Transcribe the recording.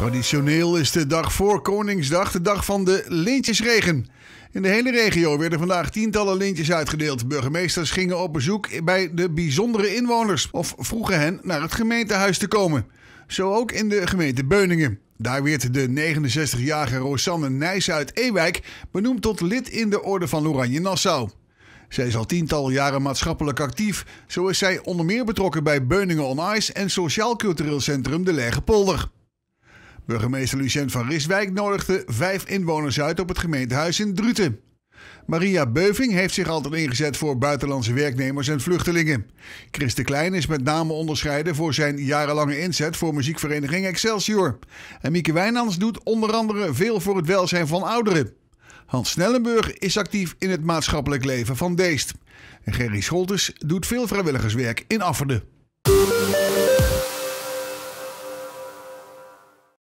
Traditioneel is de dag voor Koningsdag de dag van de lintjesregen. In de hele regio werden vandaag tientallen lintjes uitgedeeld. Burgemeesters gingen op bezoek bij de bijzondere inwoners of vroegen hen naar het gemeentehuis te komen. Zo ook in de gemeente Beuningen. Daar werd de 69-jarige Rosanne Nijs uit Ewijk benoemd tot lid in de Orde van Oranje Nassau. Zij is al tientallen jaren maatschappelijk actief. Zo is zij onder meer betrokken bij Beuningen on Ice en Sociaal Cultureel Centrum De Lege Polder. Burgemeester Lucien van Riswijk nodigde vijf inwoners uit op het gemeentehuis in Druten. Maria Beuving heeft zich altijd ingezet voor buitenlandse werknemers en vluchtelingen. Christen Klein is met name onderscheiden voor zijn jarenlange inzet voor muziekvereniging Excelsior. En Mieke Wijnands doet onder andere veel voor het welzijn van ouderen. Hans Snellenburg is actief in het maatschappelijk leven van Deest. En Gerry Scholtes doet veel vrijwilligerswerk in Afferden.